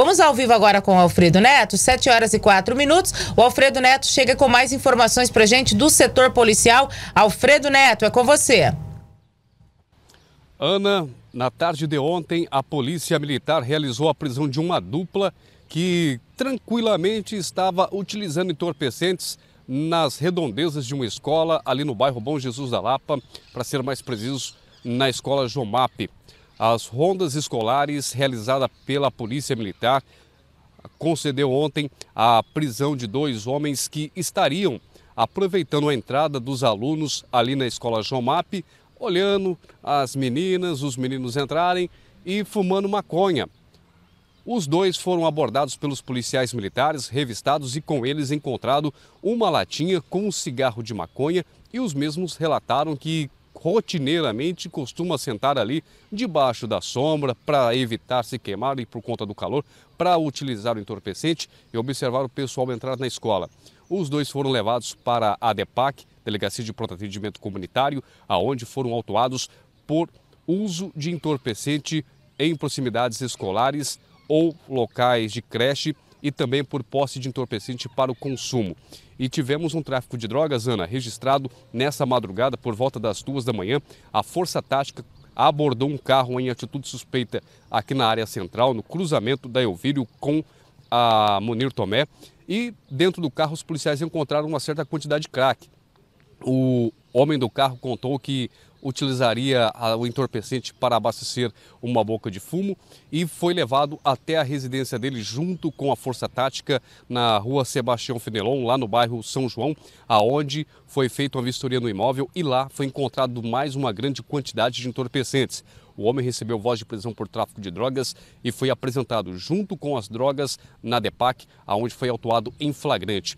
Vamos ao vivo agora com o Alfredo Neto, 7 horas e 4 minutos. O Alfredo Neto chega com mais informações para gente do setor policial. Alfredo Neto, é com você. Ana, na tarde de ontem, a Polícia Militar realizou a prisão de uma dupla que tranquilamente estava utilizando entorpecentes nas redondezas de uma escola ali no bairro Bom Jesus da Lapa, para ser mais preciso, na escola Jomap. As rondas escolares realizadas pela Polícia Militar concedeu ontem a prisão de dois homens que estariam aproveitando a entrada dos alunos ali na escola João Map, olhando as meninas, os meninos entrarem e fumando maconha. Os dois foram abordados pelos policiais militares, revistados e com eles encontrado uma latinha com um cigarro de maconha e os mesmos relataram que rotineiramente costuma sentar ali debaixo da sombra para evitar se queimar e por conta do calor, para utilizar o entorpecente e observar o pessoal entrar na escola. Os dois foram levados para a DEPAC, Delegacia de Atendimento Comunitário, aonde foram autuados por uso de entorpecente em proximidades escolares ou locais de creche e também por posse de entorpecente para o consumo. E tivemos um tráfico de drogas, Ana, registrado nessa madrugada, por volta das duas da manhã. A Força Tática abordou um carro em atitude suspeita aqui na área central, no cruzamento da Elvírio com a Munir Tomé. E dentro do carro, os policiais encontraram uma certa quantidade de crack. O o homem do carro contou que utilizaria o entorpecente para abastecer uma boca de fumo e foi levado até a residência dele junto com a força tática na rua Sebastião Fenelon, lá no bairro São João, aonde foi feita uma vistoria no imóvel e lá foi encontrado mais uma grande quantidade de entorpecentes. O homem recebeu voz de prisão por tráfico de drogas e foi apresentado junto com as drogas na DEPAC, aonde foi autuado em flagrante.